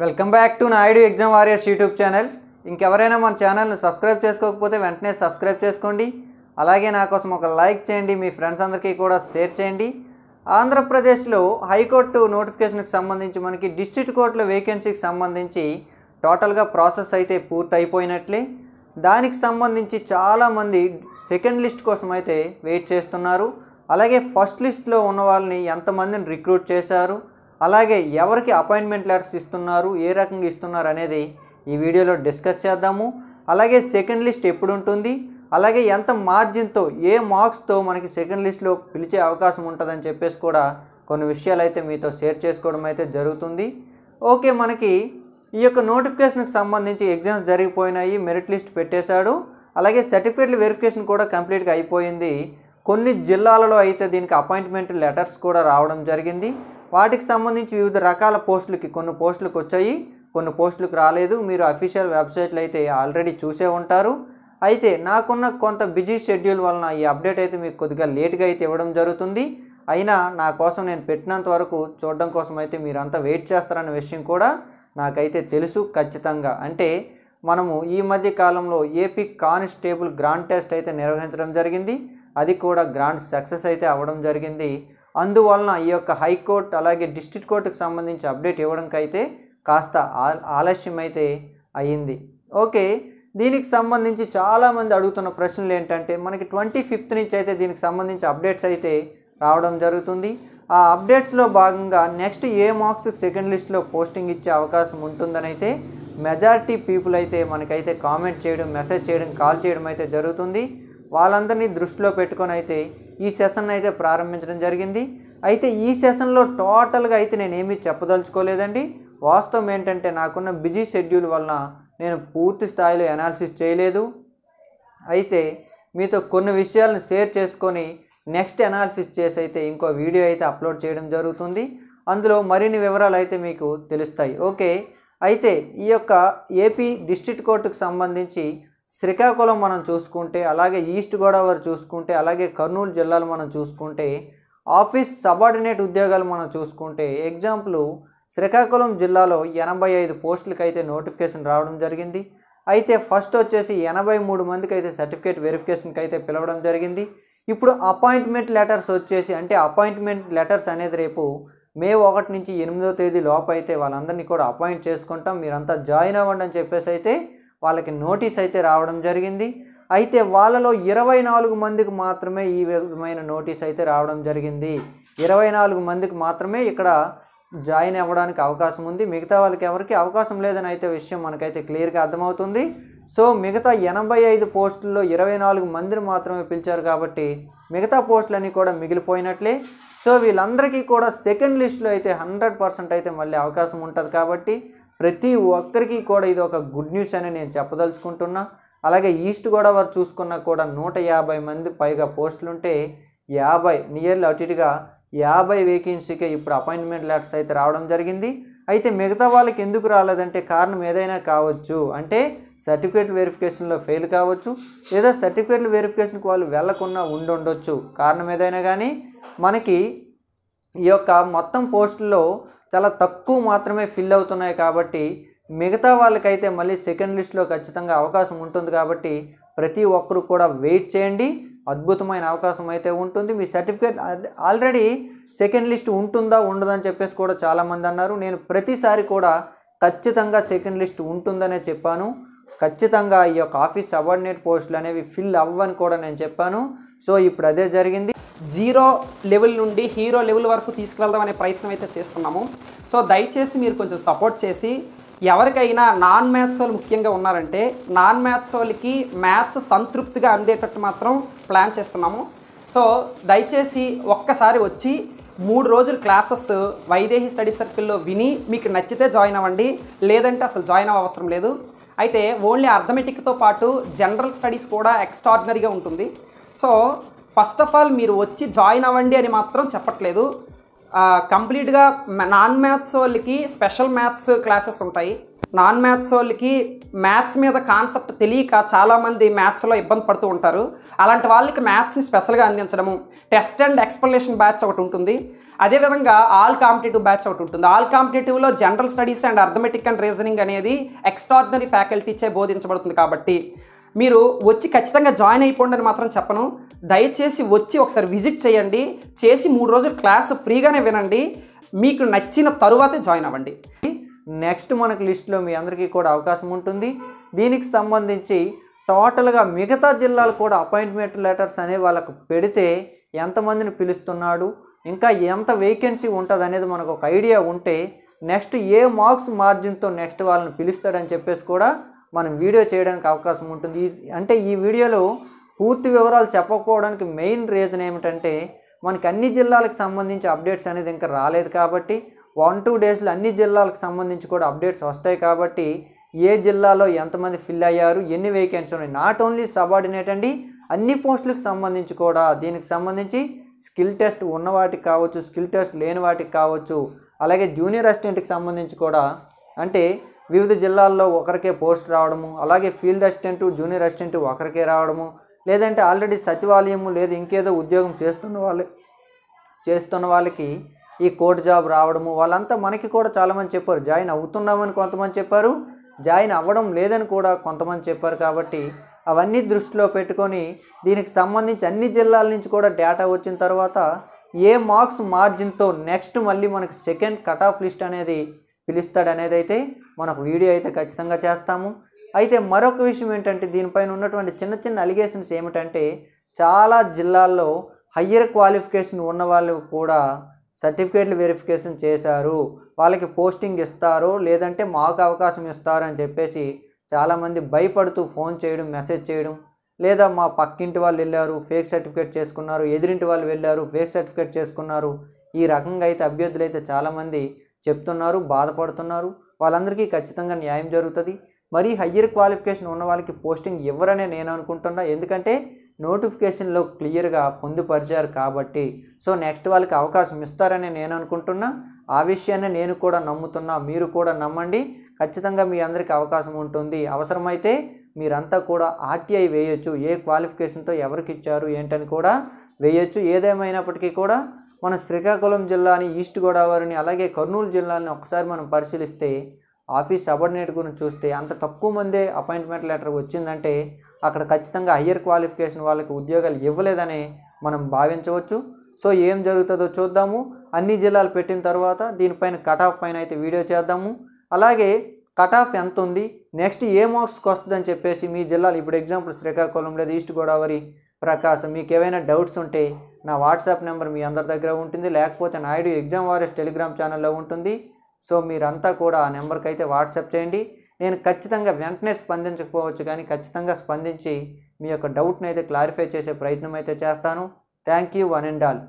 welcome back to Naidu exam warriors YouTube channel ఇంకెవరైనా మన ఛానల్ను సబ్స్క్రైబ్ చేసుకోకపోతే వెంటనే సబ్స్క్రైబ్ చేసుకోండి అలాగే నా కోసం ఒక లైక్ చేయండి మీ ఫ్రెండ్స్ అందరికీ కూడా షేర్ చేయండి ఆంధ్రప్రదేశ్లో హైకోర్టు నోటిఫికేషన్కి సంబంధించి మనకి డిస్ట్రిక్ట్ కోర్టుల వేకెన్సీకి సంబంధించి టోటల్గా ప్రాసెస్ అయితే పూర్తి అయిపోయినట్లే దానికి సంబంధించి చాలామంది సెకండ్ లిస్ట్ కోసం అయితే వెయిట్ చేస్తున్నారు అలాగే ఫస్ట్ లిస్ట్లో ఉన్న వాళ్ళని ఎంతమందిని రిక్రూట్ చేశారు అలాగే ఎవరికి అపాయింట్మెంట్ లెటర్స్ ఇస్తున్నారు ఏ రకంగా ఇస్తున్నారు అనేది ఈ వీడియోలో డిస్కస్ చేద్దాము అలాగే సెకండ్ లిస్ట్ ఎప్పుడు ఉంటుంది అలాగే ఎంత మార్జిన్తో ఏ మార్క్స్తో మనకి సెకండ్ లిస్ట్లో పిలిచే అవకాశం ఉంటుందని చెప్పేసి కూడా కొన్ని విషయాలు అయితే మీతో షేర్ చేసుకోవడం అయితే జరుగుతుంది ఓకే మనకి ఈ యొక్క నోటిఫికేషన్కి సంబంధించి ఎగ్జామ్స్ జరిగిపోయినాయి మెరిట్ లిస్ట్ పెట్టేశాడు అలాగే సర్టిఫికేట్ల వెరిఫికేషన్ కూడా కంప్లీట్గా అయిపోయింది కొన్ని జిల్లాలలో అయితే దీనికి అపాయింట్మెంట్ లెటర్స్ కూడా రావడం జరిగింది వాటికి సంబంధించి వివిధ రకాల పోస్టులకి కొన్ని పోస్టులకు వచ్చాయి కొన్ని పోస్టులకు రాలేదు మీరు అఫీషియల్ వెబ్సైట్లు అయితే ఆల్రెడీ చూసే ఉంటారు అయితే నాకున్న కొంత బిజీ షెడ్యూల్ వలన ఈ అప్డేట్ అయితే మీకు కొద్దిగా లేట్గా అయితే ఇవ్వడం జరుగుతుంది అయినా నా కోసం నేను పెట్టినంత వరకు చూడడం కోసం అయితే మీరంతా వెయిట్ చేస్తారనే విషయం కూడా నాకైతే తెలుసు ఖచ్చితంగా అంటే మనము ఈ మధ్య కాలంలో ఏపీ కానిస్టేబుల్ గ్రాండ్ టెస్ట్ అయితే నిర్వహించడం జరిగింది అది కూడా గ్రాండ్ సక్సెస్ అయితే అవ్వడం జరిగింది అందువలన ఈ యొక్క హైకోర్టు అలాగే డిస్ట్రిక్ట్ కోర్టుకు సంబంధించి అప్డేట్ ఇవ్వడంకైతే కాస్త ఆలస్యం అయితే అయ్యింది ఓకే దీనికి సంబంధించి చాలామంది అడుగుతున్న ప్రశ్నలు ఏంటంటే మనకి ట్వంటీ ఫిఫ్త్ నుంచి అయితే దీనికి సంబంధించి అప్డేట్స్ అయితే రావడం జరుగుతుంది ఆ అప్డేట్స్లో భాగంగా నెక్స్ట్ ఏ మార్క్స్ సెకండ్ లిస్ట్లో పోస్టింగ్ ఇచ్చే అవకాశం ఉంటుందని అయితే మెజారిటీ పీపుల్ అయితే మనకైతే కామెంట్ చేయడం మెసేజ్ చేయడం కాల్ చేయడం అయితే జరుగుతుంది వాళ్ళందరినీ దృష్టిలో పెట్టుకొని అయితే ఈ సెషన్ అయితే ప్రారంభించడం జరిగింది అయితే ఈ సెషన్లో టోటల్గా అయితే నేను ఏమీ చెప్పదలుచుకోలేదండి వాస్తవం ఏంటంటే నాకున్న బిజీ షెడ్యూల్ వలన నేను పూర్తి స్థాయిలో అనాలిసిస్ చేయలేదు అయితే మీతో కొన్ని విషయాలను షేర్ చేసుకొని నెక్స్ట్ అనాలిసిస్ చేసి అయితే ఇంకో వీడియో అయితే అప్లోడ్ చేయడం జరుగుతుంది అందులో మరిన్ని వివరాలు అయితే మీకు తెలుస్తాయి ఓకే అయితే ఈ యొక్క ఏపీ డిస్ట్రిక్ట్ కోర్టుకు సంబంధించి శ్రీకాకుళం మనం చూసుకుంటే అలాగే ఈస్ట్ గోదావరి చూసుకుంటే అలాగే కర్నూలు జిల్లాలు మనం చూసుకుంటే ఆఫీస్ సబార్డినేట్ ఉద్యోగాలు మనం చూసుకుంటే ఎగ్జాంపుల్ శ్రీకాకుళం జిల్లాలో ఎనభై ఐదు పోస్టులకి అయితే నోటిఫికేషన్ రావడం జరిగింది అయితే ఫస్ట్ వచ్చేసి ఎనభై మూడు మందికి అయితే సర్టిఫికేట్ వెరిఫికేషన్కి అయితే పిలవడం జరిగింది ఇప్పుడు అపాయింట్మెంట్ లెటర్స్ వచ్చేసి అంటే అపాయింట్మెంట్ లెటర్స్ అనేది రేపు మే ఒకటి నుంచి ఎనిమిదో తేదీ లోపు అయితే వాళ్ళందరినీ కూడా అపాయింట్ చేసుకుంటాం మీరంతా జాయిన్ అవ్వండి అని చెప్పేసి అయితే వాళ్ళకి నోటీస్ అయితే రావడం జరిగింది అయితే వాళ్ళలో ఇరవై నాలుగు మందికి మాత్రమే ఈ విధమైన నోటీస్ అయితే రావడం జరిగింది ఇరవై నాలుగు మందికి మాత్రమే ఇక్కడ జాయిన్ అవ్వడానికి అవకాశం ఉంది మిగతా వాళ్ళకి ఎవరికి అవకాశం లేదని అయితే విషయం మనకైతే క్లియర్గా అర్థమవుతుంది సో మిగతా ఎనభై ఐదు పోస్టుల్లో ఇరవై నాలుగు మందిని మాత్రమే పిలిచారు కాబట్టి మిగతా పోస్టులన్నీ కూడా మిగిలిపోయినట్లే సో వీళ్ళందరికీ కూడా సెకండ్ లిస్టులో అయితే హండ్రెడ్ పర్సెంట్ అయితే మళ్ళీ అవకాశం ఉంటుంది కాబట్టి ప్రతి ఒక్కరికి కూడా ఇది ఒక గుడ్ న్యూస్ అని నేను చెప్పదలుచుకుంటున్నా అలాగే ఈస్ట్ గోదావరి చూసుకున్నా కూడా నూట యాభై మంది పైగా పోస్టులుంటే యాభై నియర్లీ అటు ఇటుగా యాభై వేకెన్సీకే ఇప్పుడు అపాయింట్మెంట్ లెటర్స్ అయితే రావడం జరిగింది అయితే మిగతా వాళ్ళకి ఎందుకు రాలేదంటే కారణం ఏదైనా కావచ్చు అంటే సర్టిఫికేట్ వెరిఫికేషన్లో ఫెయిల్ కావచ్చు లేదా సర్టిఫికేట్ వెరిఫికేషన్కి వాళ్ళు వెళ్లకుండా ఉండొచ్చు కారణం ఏదైనా కానీ మనకి ఈ యొక్క మొత్తం పోస్టుల్లో చాలా తక్కువ మాత్రమే ఫిల్ అవుతున్నాయి కాబట్టి మిగతా వాళ్ళకైతే మళ్ళీ సెకండ్ లిస్ట్లో ఖచ్చితంగా అవకాశం ఉంటుంది కాబట్టి ప్రతి ఒక్కరు కూడా వెయిట్ చేయండి అద్భుతమైన అవకాశం అయితే ఉంటుంది మీ సర్టిఫికేట్ ఆల్రెడీ సెకండ్ లిస్ట్ ఉంటుందా ఉండదని చెప్పేసి కూడా చాలామంది అన్నారు నేను ప్రతిసారి కూడా ఖచ్చితంగా సెకండ్ లిస్ట్ ఉంటుందనే చెప్పాను ఖచ్చితంగా ఈ యొక్క ఆఫీస్ సబార్డినేట్ పోస్టులు అనేవి ఫిల్ అవ్వని కూడా నేను చెప్పాను సో ఇప్పుడు అదే జరిగింది జీరో లెవెల్ నుండి హీరో లెవెల్ వరకు తీసుకువెళ్దాం అనే ప్రయత్నం అయితే చేస్తున్నాము సో దయచేసి మీరు కొంచెం సపోర్ట్ చేసి ఎవరికైనా నాన్ మ్యాథ్స్ వాళ్ళు ముఖ్యంగా ఉన్నారంటే నాన్ మ్యాథ్స్ వాళ్ళకి మ్యాథ్స్ సంతృప్తిగా అందేటట్టు మాత్రం ప్లాన్ చేస్తున్నాము సో దయచేసి ఒక్కసారి వచ్చి మూడు రోజులు క్లాసెస్ వైదేహి స్టడీ సర్కిల్లో విని మీకు నచ్చితే జాయిన్ అవ్వండి లేదంటే అసలు జాయిన్ అవసరం లేదు అయితే ఓన్లీ అర్థమెటిక్తో పాటు జనరల్ స్టడీస్ కూడా ఎక్స్ట్రాడినరీగా ఉంటుంది సో ఫస్ట్ ఆఫ్ ఆల్ మీరు వచ్చి జాయిన్ అవ్వండి అని మాత్రం చెప్పట్లేదు కంప్లీట్గా నాన్ మ్యాథ్స్ వాళ్ళకి స్పెషల్ మ్యాథ్స్ క్లాసెస్ ఉంటాయి నాన్ మ్యాథ్స్ వాళ్ళకి మ్యాథ్స్ మీద కాన్సెప్ట్ తెలియక చాలామంది మ్యాథ్స్లో ఇబ్బంది పడుతూ ఉంటారు అలాంటి వాళ్ళకి మ్యాథ్స్ని స్పెషల్గా అందించడము టెస్ట్ అండ్ ఎక్స్ప్లెనేషన్ బ్యాచ్ ఒకటి ఉంటుంది అదేవిధంగా ఆల్ కాంపిటేటివ్ బ్యాచ్ ఒకటి ఉంటుంది ఆల్ కాంపిటేటివ్లో general studies and arithmetic and reasoning అనేది ఎక్స్ట్రాడినరీ ఫ్యాకల్టీచే బోధించబడుతుంది కాబట్టి మీరు వచ్చి ఖచ్చితంగా జాయిన్ అయిపోండి అని మాత్రం చెప్పను దయచేసి వచ్చి ఒకసారి విజిట్ చేయండి చేసి మూడు రోజులు క్లాస్ ఫ్రీగానే వినండి మీకు నచ్చిన తరువాతే జాయిన్ అవ్వండి నెక్స్ట్ మనకు లిస్టులో మీ అందరికీ కూడా అవకాశం ఉంటుంది దీనికి సంబంధించి టోటల్గా మిగతా జిల్లాలు కూడా అపాయింట్మెంట్ లెటర్స్ అనే వాళ్ళకు పెడితే ఎంతమందిని పిలుస్తున్నాడు ఇంకా ఎంత వేకెన్సీ ఉంటుంది అనేది మనకు ఒక ఐడియా ఉంటే నెక్స్ట్ ఏ మార్క్స్ మార్జిన్తో నెక్స్ట్ వాళ్ళని పిలుస్తాడని చెప్పేసి కూడా మనం వీడియో చేయడానికి అవకాశం ఉంటుంది అంటే ఈ వీడియోలో పూర్తి వివరాలు చెప్పకపోవడానికి మెయిన్ రీజన్ ఏమిటంటే మనకి అన్ని జిల్లాలకు సంబంధించి అప్డేట్స్ అనేది ఇంకా రాలేదు కాబట్టి వన్ టూ డేస్లో అన్ని జిల్లాలకు సంబంధించి కూడా అప్డేట్స్ వస్తాయి కాబట్టి ఏ జిల్లాలో ఎంతమంది ఫిల్ అయ్యారు ఎన్ని వేకెన్సీ ఉన్నాయి నాట్ ఓన్లీ సబార్డినేట్ అండి అన్ని పోస్టులకు సంబంధించి కూడా దీనికి సంబంధించి స్కిల్ టెస్ట్ ఉన్న వాటికి కావచ్చు స్కిల్ టెస్ట్ లేని వాటికి కావచ్చు అలాగే జూనియర్ అసిస్టెంట్కి సంబంధించి కూడా అంటే వివిధ జిల్లాల్లో ఒకరికే పోస్ట్ రావడము అలాగే ఫీల్డ్ అసిస్టెంట్ జూనియర్ అసిస్టెంట్ ఒకరికే రావడము లేదంటే ఆల్రెడీ సచివాలయము లేదా ఇంకేదో ఉద్యోగం చేస్తున్న వాళ్ళే చేస్తున్న వాళ్ళకి ఈ కోర్టు జాబ్ రావడము వాళ్ళంతా మనకి కూడా చాలామంది చెప్పారు జాయిన్ అవుతున్నామని కొంతమంది చెప్పారు జాయిన్ అవ్వడం లేదని కూడా కొంతమంది చెప్పారు కాబట్టి అవన్నీ దృష్టిలో పెట్టుకొని దీనికి సంబంధించి అన్ని జిల్లాల నుంచి కూడా డేటా వచ్చిన తర్వాత ఏ మార్క్స్ మార్జిన్తో నెక్స్ట్ మళ్ళీ మనకి సెకండ్ కట్ ఆఫ్ లిస్ట్ అనేది పిలుస్తాడనేది అయితే మనకు వీడియో అయితే ఖచ్చితంగా చేస్తాము అయితే మరొక విషయం ఏంటంటే దీనిపైన ఉన్నటువంటి చిన్న చిన్న అలిగేషన్స్ ఏమిటంటే చాలా జిల్లాల్లో హయ్యర్ క్వాలిఫికేషన్ ఉన్న వాళ్ళు కూడా సర్టిఫికేట్లు వెరిఫికేషన్ చేశారు వాళ్ళకి పోస్టింగ్ ఇస్తారు లేదంటే మాకు అవకాశం ఇస్తారు అని చెప్పేసి చాలామంది భయపడుతూ ఫోన్ చేయడం మెసేజ్ చేయడం లేదా మా పక్కింటి వాళ్ళు వెళ్ళారు ఫేక్ సర్టిఫికేట్ చేసుకున్నారు ఎదిరింటి వాళ్ళు వెళ్ళారు ఫేక్ సర్టిఫికేట్ చేసుకున్నారు ఈ రకంగా అయితే అభ్యర్థులు అయితే చాలామంది చెప్తున్నారు బాధపడుతున్నారు వాళ్ళందరికీ ఖచ్చితంగా న్యాయం జరుగుతుంది మరీ హయ్యర్ క్వాలిఫికేషన్ ఉన్న వాళ్ళకి పోస్టింగ్ ఇవ్వరనే నేను అనుకుంటున్నా ఎందుకంటే నోటిఫికేషన్లో క్లియర్గా పొందుపరిచారు కాబట్టి సో నెక్స్ట్ వాళ్ళకి అవకాశం ఇస్తారని నేను అనుకుంటున్నా ఆ విషయాన్ని నేను కూడా నమ్ముతున్నా మీరు కూడా నమ్మండి ఖచ్చితంగా మీ అందరికీ అవకాశం ఉంటుంది అవసరమైతే మీరంతా కూడా ఆర్టీఐ వేయొచ్చు ఏ క్వాలిఫికేషన్తో ఎవరికి ఇచ్చారు ఏంటని కూడా వేయొచ్చు ఏదేమైనప్పటికీ కూడా మన శ్రీకాకుళం జిల్లాని ఈస్ట్ గోదావరిని అలాగే కర్నూలు జిల్లాని ఒకసారి మనం పరిశీలిస్తే ఆఫీస్ సబర్డినేట్ గురించి చూస్తే అంత తక్కువ మందే అపాయింట్మెంట్ లెటర్ వచ్చిందంటే అక్కడ ఖచ్చితంగా హయ్యర్ క్వాలిఫికేషన్ వాళ్ళకి ఉద్యోగాలు ఇవ్వలేదని మనం భావించవచ్చు సో ఏం జరుగుతుందో చూద్దాము అన్ని జిల్లాలు పెట్టిన తర్వాత దీనిపైన కట్ ఆఫ్ పైన అయితే వీడియో చేద్దాము అలాగే కట్ ఆఫ్ ఎంత ఉంది నెక్స్ట్ ఏ మార్క్స్కి వస్తుందని చెప్పేసి మీ జిల్లాలు ఇప్పుడు ఎగ్జాంపుల్ శ్రీకాకుళం లేదా ఈస్ట్ గోదావరి ప్రకాశం మీకు ఏవైనా డౌట్స్ ఉంటే నా వాట్సాప్ నెంబర్ మీ అందరి దగ్గర ఉంటుంది లేకపోతే నాయుడు ఎగ్జామ్ వారియర్స్ టెలిగ్రామ్ ఛానల్లో ఉంటుంది సో మీరంతా కూడా ఆ నెంబర్కి అయితే వాట్సాప్ చేయండి నేను ఖచ్చితంగా వెంటనే స్పందించకపోవచ్చు కానీ ఖచ్చితంగా స్పందించి మీ యొక్క డౌట్ని అయితే క్లారిఫై చేసే ప్రయత్నం అయితే చేస్తాను thank you one and all